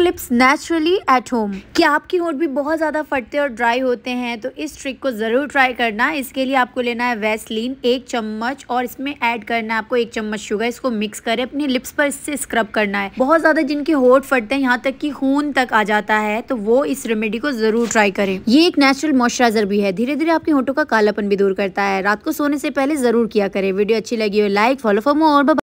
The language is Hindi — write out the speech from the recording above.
क्लिप्स नेचुरली एट होम क्या आपकी होंठ भी बहुत ज़्यादा फटते और ड्राई होते हैं तो इस ट्रिक को ज़रूर ट्राई करना इसके लिए आपको लेना है वेस्लिन एक चम्मच और इसमें ऐड करना है आपको एक चम्मच शुगर इसको मिक्स करें अपने लिप्स पर इससे स्क्रब करना है बहुत ज़्यादा जिनके होठ फटते हैं यहाँ तक की खून तक आ जाता है तो वो इस रेमेडी को ज़रूर ट्राई करें ये एक नेचुरल मॉइस्चराइजर भी है धीरे धीरे आपके होठों का कालापन भी दूर करता है रात को सोने से पहले ज़रूर किया करें वीडियो अच्छी लगी हो लाइक फॉलो फॉर मोर